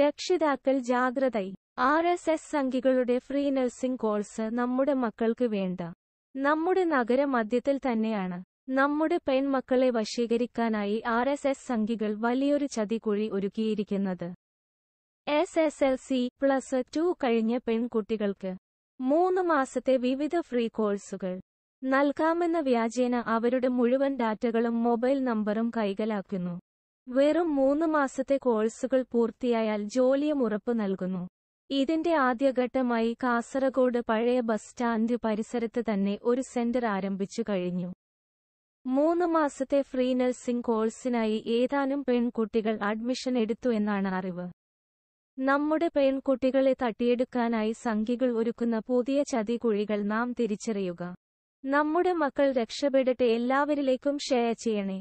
രക്ഷിതാക്കൾ ജാഗ്രത R S S സംഘികളുടെ ഫ്രീ നഴ്സിംഗ് കോഴ്സ് നമ്മുടെ മക്കൾക്ക് വേണ്ട നമ്മുടെ നഗര മധ്യത്തിൽ തന്നെയാണ് നമ്മുടെ പെൺമക്കളെ വശീകരിക്കാനായി ആർ എസ് എസ് സംഘികൾ വലിയൊരു ചതികുഴി ഒരുക്കിയിരിക്കുന്നത് S S L C plus two കഴിഞ്ഞ പെൺകുട്ടികൾക്ക് മൂന്ന് മാസത്തെ വിവിധ ഫ്രീ കോഴ്സുകൾ നൽകാമെന്ന വ്യാജേന അവരുടെ മുഴുവൻ ഡാറ്റകളും മൊബൈൽ നമ്പറും കൈകലാക്കുന്നു വെറും മൂന്ന് മാസത്തെ കോഴ്സുകൾ പൂർത്തിയായാൽ ജോലിയും ഉറപ്പു നൽകുന്നു ഇതിന്റെ ആദ്യഘട്ടമായി കാസർഗോഡ് പഴയ ബസ് സ്റ്റാൻഡ് പരിസരത്ത് തന്നെ ഒരു സെന്റർ ആരംഭിച്ചു കഴിഞ്ഞു മൂന്ന് മാസത്തെ ഫ്രീ നഴ്സിംഗ് കോഴ്സിനായി ഏതാനും പെൺകുട്ടികൾ അഡ്മിഷൻ എടുത്തു എന്നാണ് അറിവ് നമ്മുടെ പെൺകുട്ടികളെ തട്ടിയെടുക്കാനായി സംഖ്യകൾ ഒരുക്കുന്ന പുതിയ ചതികുഴികൾ നാം തിരിച്ചറിയുക നമ്മുടെ മക്കൾ രക്ഷപ്പെടട്ടെ എല്ലാവരിലേക്കും ഷെയർ ചെയ്യണേ